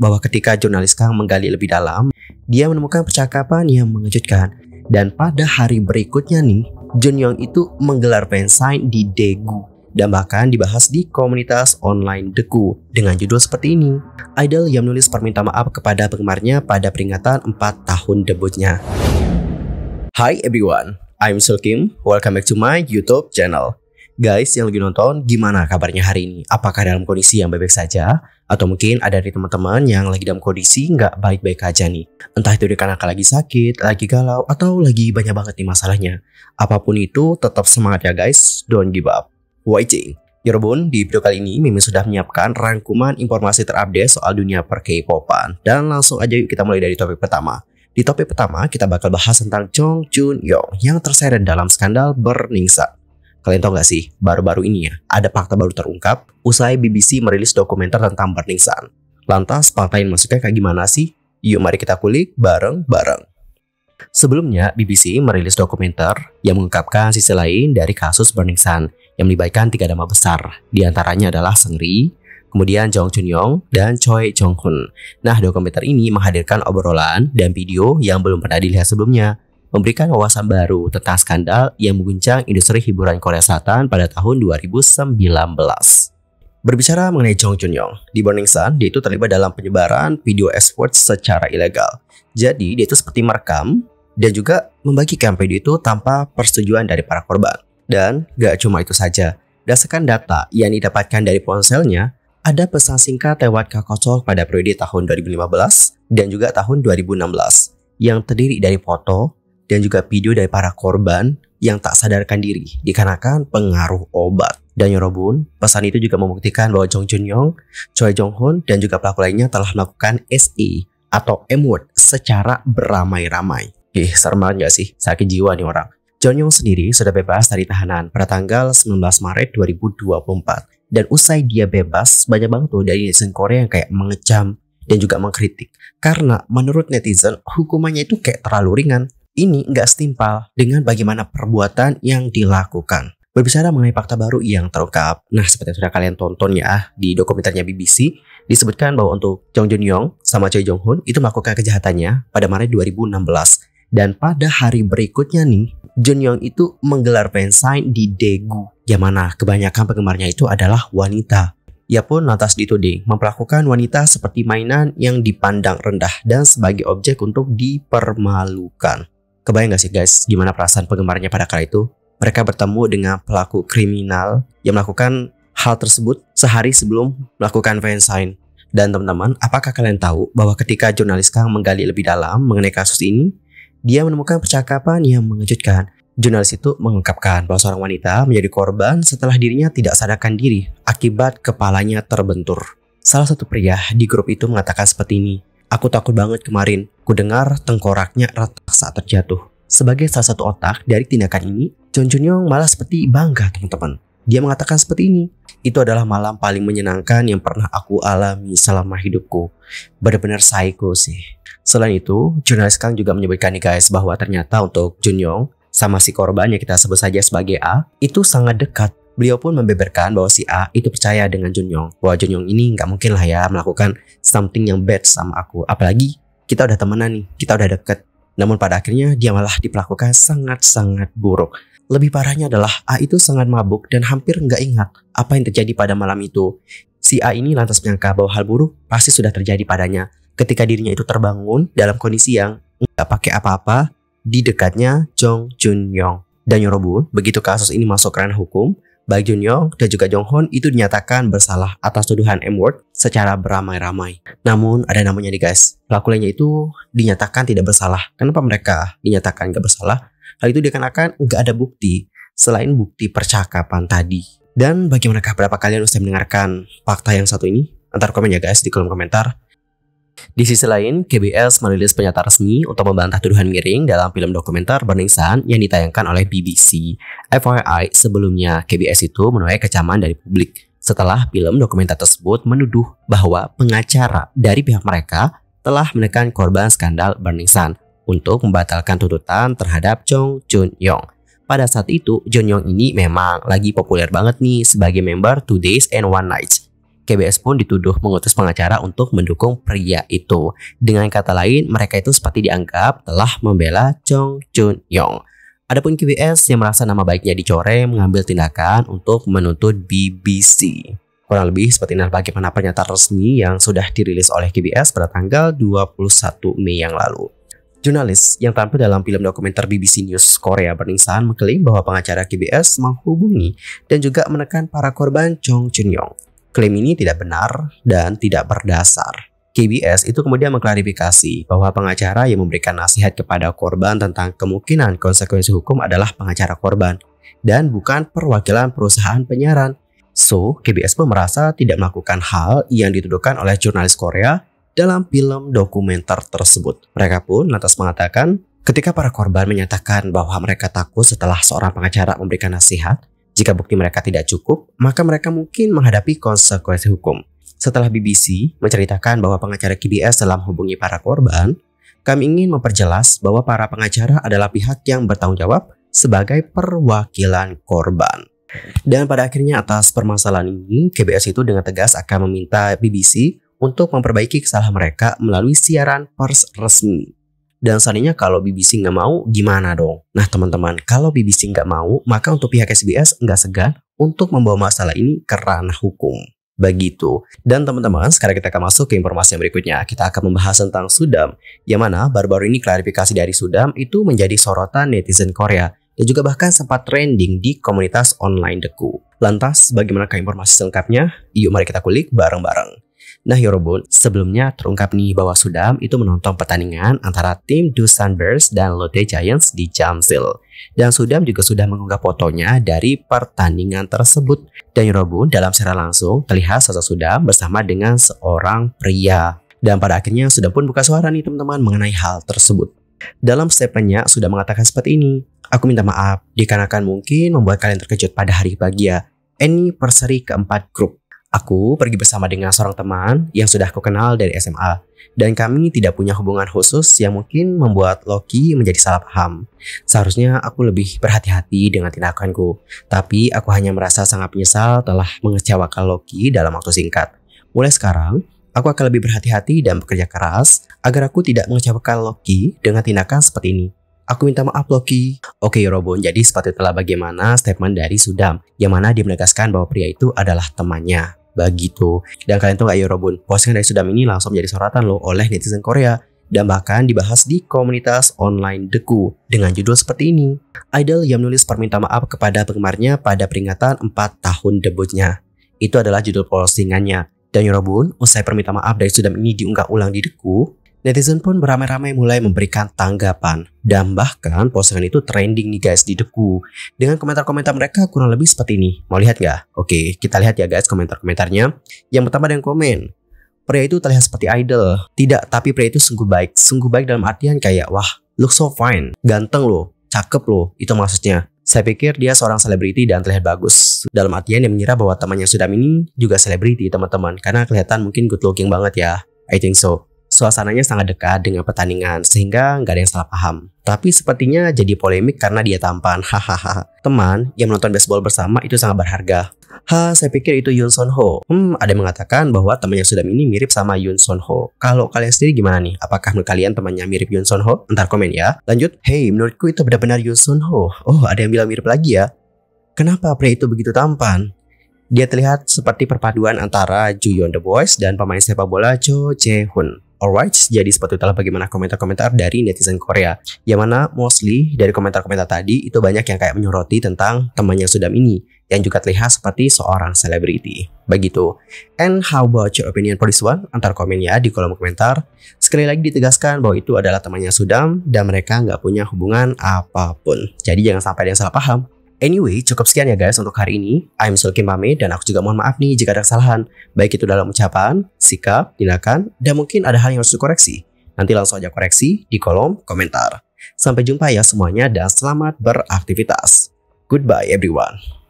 bahwa ketika jurnalis Kang menggali lebih dalam, dia menemukan percakapan yang mengejutkan. Dan pada hari berikutnya nih, Jun Yong itu menggelar fansign di Daegu dan bahkan dibahas di komunitas online Deku dengan judul seperti ini. Idol yang menulis permintaan maaf kepada penggemarnya pada peringatan 4 tahun debutnya. Hi everyone, I'm Sul Kim. Welcome back to my YouTube channel. Guys yang lagi nonton, gimana kabarnya hari ini? Apakah dalam kondisi yang baik-baik saja? Atau mungkin ada dari teman-teman yang lagi dalam kondisi nggak baik-baik aja nih. Entah itu dikarenakan lagi sakit, lagi galau, atau lagi banyak banget nih masalahnya. Apapun itu, tetap semangat ya guys. Don't give up. Waiting. Yorobun, ya di video kali ini Mimin sudah menyiapkan rangkuman informasi terupdate soal dunia per K-popan. Dan langsung aja yuk kita mulai dari topik pertama. Di topik pertama, kita bakal bahas tentang Chong Jun Yong yang terseret dalam skandal berningsa. Kalian tahu nggak sih, baru-baru ini ya, ada fakta baru terungkap usai BBC merilis dokumenter tentang Burning Sun. Lantas, fakta yang masuknya kayak gimana sih? Yuk mari kita kulik bareng-bareng. Sebelumnya, BBC merilis dokumenter yang mengungkapkan sisi lain dari kasus Burning Sun yang melibatkan tiga nama besar. Di antaranya adalah Sengri, kemudian Jong Chun Yong, dan Choi Chong Hun. Nah, dokumenter ini menghadirkan obrolan dan video yang belum pernah dilihat sebelumnya memberikan wawasan baru tentang skandal yang mengguncang industri hiburan Korea Selatan pada tahun 2019. Berbicara mengenai Jong Jun Yong, di Burning Sun, dia itu terlibat dalam penyebaran video esports secara ilegal. Jadi, dia itu seperti merekam dan juga membagikan video itu tanpa persetujuan dari para korban. Dan gak cuma itu saja, Dasarkan data yang didapatkan dari ponselnya, ada pesan singkat lewat kakosol pada periode tahun 2015 dan juga tahun 2016 yang terdiri dari foto, dan juga video dari para korban yang tak sadarkan diri dikarenakan pengaruh obat. Dan Yorobun, ya pesan itu juga membuktikan bahwa Jong Jun Yong, Choi Jong Hoon, dan juga pelaku lainnya telah melakukan SE atau M-word secara beramai-ramai. Ih, serem banget gak sih? Sakit jiwa nih orang. John Yong sendiri sudah bebas dari tahanan pada tanggal 19 Maret 2024. Dan usai dia bebas, banyak banget tuh dari netizen Korea yang kayak mengecam dan juga mengkritik. Karena menurut netizen, hukumannya itu kayak terlalu ringan ini nggak setimpal dengan bagaimana perbuatan yang dilakukan. Berbicara mengenai fakta baru yang terungkap, nah seperti yang sudah kalian tonton ya di dokumenternya BBC, disebutkan bahwa untuk Jong Jun Yong sama Choi Jong Hoon itu melakukan kejahatannya pada Maret 2016. Dan pada hari berikutnya nih, Jun Yong itu menggelar fansign di Daegu, yang mana kebanyakan penggemarnya itu adalah wanita. Ia pun lantas dituding memperlakukan wanita seperti mainan yang dipandang rendah dan sebagai objek untuk dipermalukan. Kebayang gak sih guys gimana perasaan penggemarnya pada kala itu? Mereka bertemu dengan pelaku kriminal yang melakukan hal tersebut sehari sebelum melakukan fansign. Dan teman-teman, apakah kalian tahu bahwa ketika jurnalis Kang menggali lebih dalam mengenai kasus ini, dia menemukan percakapan yang mengejutkan. Jurnalis itu mengungkapkan bahwa seorang wanita menjadi korban setelah dirinya tidak sadarkan diri akibat kepalanya terbentur. Salah satu pria di grup itu mengatakan seperti ini. Aku takut banget kemarin. Kudengar tengkoraknya retak saat terjatuh. Sebagai salah satu otak dari tindakan ini, John Jun Yong malah seperti bangga teman-teman. Dia mengatakan seperti ini. Itu adalah malam paling menyenangkan yang pernah aku alami selama hidupku. Benar-benar psycho sih. Selain itu, jurnalis Kang juga menyebutkan nih guys bahwa ternyata untuk Jun Yong sama si korban yang kita sebut saja sebagai A itu sangat dekat beliau pun membeberkan bahwa si A itu percaya dengan Junyong bahwa Junyong ini nggak mungkin lah ya melakukan something yang bad sama aku apalagi kita udah temenan nih kita udah deket namun pada akhirnya dia malah diperlakukan sangat-sangat buruk lebih parahnya adalah A itu sangat mabuk dan hampir nggak ingat apa yang terjadi pada malam itu. Si A ini lantas menyangka bahwa hal buruk pasti sudah terjadi padanya ketika dirinya itu terbangun dalam kondisi yang nggak pakai apa-apa di dekatnya Jong Jun Yong. Dan Yorobun, begitu kasus ini masuk ranah hukum, Baik Jun Yong dan juga Jong Hoon itu dinyatakan bersalah atas tuduhan M word secara beramai-ramai. Namun ada namanya nih guys. Pelaku lainnya itu dinyatakan tidak bersalah. Kenapa mereka dinyatakan tidak bersalah? Hal itu dikarenakan nggak ada bukti selain bukti percakapan tadi. Dan bagaimanakah berapa kalian sudah mendengarkan fakta yang satu ini? Antar komen ya guys di kolom komentar. Di sisi lain, KBS merilis pernyataan resmi untuk membantah tuduhan miring dalam film dokumenter Burning Sun yang ditayangkan oleh BBC. FYI, sebelumnya KBS itu menuai kecaman dari publik setelah film dokumenter tersebut menuduh bahwa pengacara dari pihak mereka telah menekan korban skandal Burning Sun untuk membatalkan tuntutan terhadap Chong Chun Yong pada saat itu Jun Yong ini memang lagi populer banget nih sebagai member Two Days and One Night. KBS pun dituduh mengutus pengacara untuk mendukung pria itu. Dengan kata lain, mereka itu seperti dianggap telah membela Chong Chun Yong. Adapun KBS yang merasa nama baiknya dicoreng mengambil tindakan untuk menuntut BBC. Kurang lebih seperti inilah bagaimana pernyataan resmi yang sudah dirilis oleh KBS pada tanggal 21 Mei yang lalu. Jurnalis yang tampil dalam film dokumenter BBC News Korea Burning Sun mengklaim bahwa pengacara KBS menghubungi dan juga menekan para korban Chong Chun Yong Klaim ini tidak benar dan tidak berdasar. KBS itu kemudian mengklarifikasi bahwa pengacara yang memberikan nasihat kepada korban tentang kemungkinan konsekuensi hukum adalah pengacara korban dan bukan perwakilan perusahaan penyiaran. So, KBS pun merasa tidak melakukan hal yang dituduhkan oleh jurnalis Korea dalam film dokumenter tersebut. Mereka pun lantas mengatakan, ketika para korban menyatakan bahwa mereka takut setelah seorang pengacara memberikan nasihat, jika bukti mereka tidak cukup, maka mereka mungkin menghadapi konsekuensi hukum. Setelah BBC menceritakan bahwa pengacara KBS telah menghubungi para korban, kami ingin memperjelas bahwa para pengacara adalah pihak yang bertanggung jawab sebagai perwakilan korban. Dan pada akhirnya atas permasalahan ini, KBS itu dengan tegas akan meminta BBC untuk memperbaiki kesalahan mereka melalui siaran pers resmi dan seandainya kalau BBC nggak mau gimana dong? Nah teman-teman, kalau BBC nggak mau, maka untuk pihak SBS nggak segan untuk membawa masalah ini ke ranah hukum. Begitu. Dan teman-teman, sekarang kita akan masuk ke informasi yang berikutnya. Kita akan membahas tentang Sudam, yang mana baru-baru ini klarifikasi dari Sudam itu menjadi sorotan netizen Korea dan juga bahkan sempat trending di komunitas online Deku. Lantas, ke informasi selengkapnya? Yuk mari kita kulik bareng-bareng. Nah Yorobun, ya sebelumnya terungkap nih bahwa Sudam itu menonton pertandingan antara tim Dusan Bears dan Lotte Giants di Jamsil. Dan Sudam juga sudah mengunggah fotonya dari pertandingan tersebut. Dan Yorobun ya dalam secara langsung terlihat sosok Sudam bersama dengan seorang pria. Dan pada akhirnya Sudam pun buka suara nih teman-teman mengenai hal tersebut. Dalam statementnya Sudam mengatakan seperti ini, aku minta maaf dikarenakan mungkin membuat kalian terkejut pada hari bahagia anniversary keempat grup. Aku pergi bersama dengan seorang teman yang sudah aku kenal dari SMA, dan kami tidak punya hubungan khusus yang mungkin membuat Loki menjadi salah paham. Seharusnya aku lebih berhati-hati dengan tindakanku, tapi aku hanya merasa sangat menyesal telah mengecewakan Loki dalam waktu singkat. Mulai sekarang, aku akan lebih berhati-hati dan bekerja keras agar aku tidak mengecewakan Loki dengan tindakan seperti ini. Aku minta maaf Loki. Oke Robon. jadi seperti telah bagaimana statement dari Sudam, yang mana dia menegaskan bahwa pria itu adalah temannya bagi Dan kalian tuh nggak yorobun, postingan dari Sudam ini langsung menjadi sorotan loh oleh netizen Korea dan bahkan dibahas di komunitas online Deku dengan judul seperti ini. Idol yang menulis permintaan maaf kepada penggemarnya pada peringatan 4 tahun debutnya. Itu adalah judul postingannya. Dan Yorobun, ya, usai permintaan maaf dari Sudam ini diunggah ulang di Deku, Netizen pun beramai-ramai mulai memberikan tanggapan dan bahkan postingan itu trending nih guys di deku dengan komentar-komentar mereka kurang lebih seperti ini. Mau lihat nggak? Oke, kita lihat ya guys komentar-komentarnya. Yang pertama ada yang komen, pria itu terlihat seperti idol. Tidak, tapi pria itu sungguh baik. Sungguh baik dalam artian kayak, wah, look so fine. Ganteng loh, cakep loh, itu maksudnya. Saya pikir dia seorang selebriti dan terlihat bagus. Dalam artian yang mengira bahwa temannya sudah ini juga selebriti teman-teman. Karena kelihatan mungkin good looking banget ya. I think so. Suasananya sangat dekat dengan pertandingan sehingga nggak ada yang salah paham. Tapi sepertinya jadi polemik karena dia tampan, hahaha. Teman yang menonton baseball bersama itu sangat berharga. Ha, saya pikir itu Yun Son Ho. Hmm, ada yang mengatakan bahwa temannya sudah ini mirip sama Yun Son Ho. Kalau kalian sendiri gimana nih? Apakah menurut kalian temannya mirip Yun Son Ho? Ntar komen ya. Lanjut, hey, menurutku itu benar-benar Yun Son Ho. Oh, ada yang bilang mirip lagi ya. Kenapa pria itu begitu tampan? Dia terlihat seperti perpaduan antara Ju Yeon The Boys dan pemain sepak bola Cho Jae Hoon. Alright, jadi seperti itulah bagaimana komentar-komentar dari netizen Korea. Yang mana mostly dari komentar-komentar tadi itu banyak yang kayak menyoroti tentang temannya Sudam ini yang juga terlihat seperti seorang selebriti. Begitu. And how about your opinion for this one? Antar komen ya di kolom komentar. Sekali lagi ditegaskan bahwa itu adalah temannya Sudam dan mereka nggak punya hubungan apapun. Jadi jangan sampai ada yang salah paham. Anyway, cukup sekian ya guys untuk hari ini. I'm Sulki Mame dan aku juga mohon maaf nih jika ada kesalahan, baik itu dalam ucapan, sikap, tindakan, dan mungkin ada hal yang harus dikoreksi. Nanti langsung aja koreksi di kolom komentar. Sampai jumpa ya semuanya dan selamat beraktivitas. Goodbye everyone.